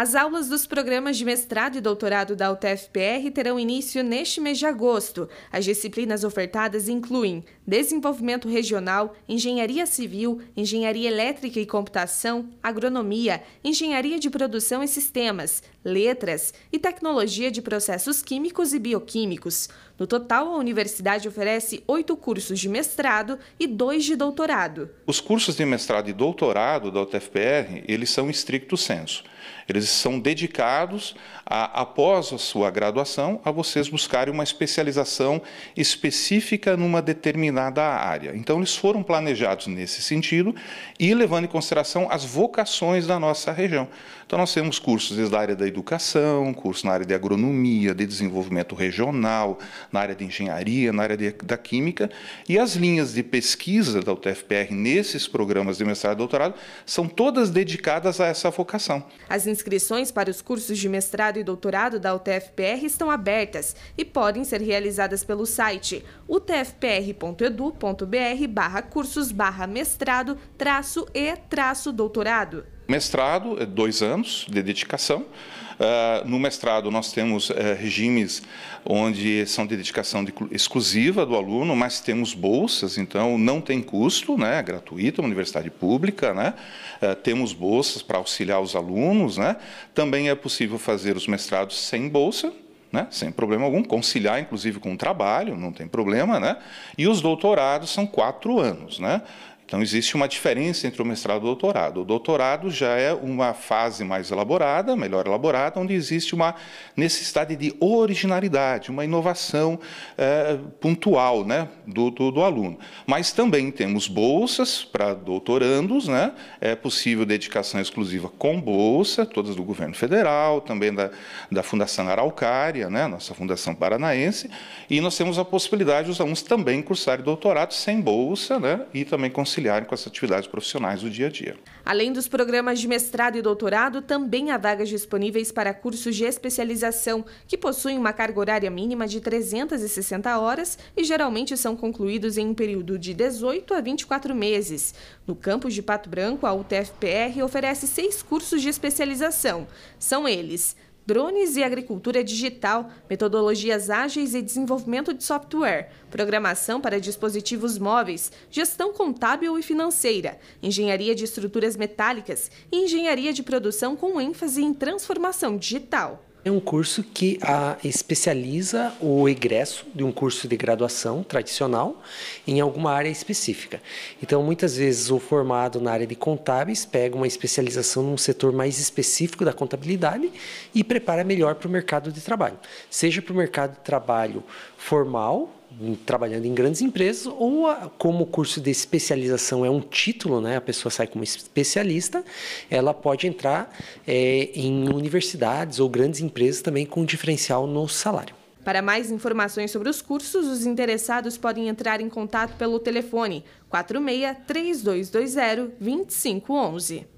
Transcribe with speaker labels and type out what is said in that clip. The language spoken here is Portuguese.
Speaker 1: As aulas dos programas de mestrado e doutorado da UTFPR terão início neste mês de agosto. As disciplinas ofertadas incluem desenvolvimento regional, engenharia civil, engenharia elétrica e computação, agronomia, engenharia de produção e sistemas, letras e tecnologia de processos químicos e bioquímicos. No total, a universidade oferece oito cursos de mestrado e dois de doutorado.
Speaker 2: Os cursos de mestrado e doutorado da UTFPR, eles são em estricto senso. Eles são dedicados, a, após a sua graduação, a vocês buscarem uma especialização específica numa determinada área. Então, eles foram planejados nesse sentido e levando em consideração as vocações da nossa região. Então, nós temos cursos desde a área da educação, curso na área de agronomia, de desenvolvimento regional, na área de engenharia, na área de, da química, e as linhas de pesquisa da UTFPR nesses programas de mestrado e doutorado são todas dedicadas a essa vocação. As
Speaker 1: inscrições Inscrições para os cursos de mestrado e doutorado da UTFPR estão abertas e podem ser realizadas pelo site utfpr.edu.br barra cursos barra mestrado traço e traço doutorado.
Speaker 2: Mestrado, é, dois anos de dedicação. Uh, no mestrado, nós temos uh, regimes onde são de dedicação de, exclusiva do aluno, mas temos bolsas, então não tem custo, né, é gratuito, uma universidade pública, né, uh, temos bolsas para auxiliar os alunos. Né, também é possível fazer os mestrados sem bolsa, né, sem problema algum, conciliar inclusive com o trabalho, não tem problema, né? E os doutorados são quatro anos, né? Então, existe uma diferença entre o mestrado e o doutorado. O doutorado já é uma fase mais elaborada, melhor elaborada, onde existe uma necessidade de originalidade, uma inovação é, pontual né, do, do, do, aluno. Mas também temos bolsas para doutorandos, né, é possível dedicação exclusiva com bolsa, todas do governo federal, também da, da Fundação Araucária, né, nossa Fundação Paranaense, e nós temos a possibilidade dos alunos também cursarem doutorado sem bolsa né, e também conseguir com as atividades profissionais do dia a dia.
Speaker 1: Além dos programas de mestrado e doutorado, também há vagas disponíveis para cursos de especialização, que possuem uma carga horária mínima de 360 horas e geralmente são concluídos em um período de 18 a 24 meses. No campus de Pato Branco, a UTFPR oferece seis cursos de especialização. São eles: drones e agricultura digital, metodologias ágeis e desenvolvimento de software, programação para dispositivos móveis, gestão contábil e financeira, engenharia de estruturas metálicas e engenharia de produção com ênfase em transformação digital.
Speaker 3: É um curso que a, especializa o egresso de um curso de graduação tradicional em alguma área específica. Então, muitas vezes, o formado na área de contábeis pega uma especialização num setor mais específico da contabilidade e prepara melhor para o mercado de trabalho, seja para o mercado de trabalho formal trabalhando em grandes empresas, ou a, como o curso de especialização é um título, né, a pessoa sai como especialista, ela pode entrar é, em universidades ou grandes empresas também com diferencial no salário.
Speaker 1: Para mais informações sobre os cursos, os interessados podem entrar em contato pelo telefone 46 3220 2511.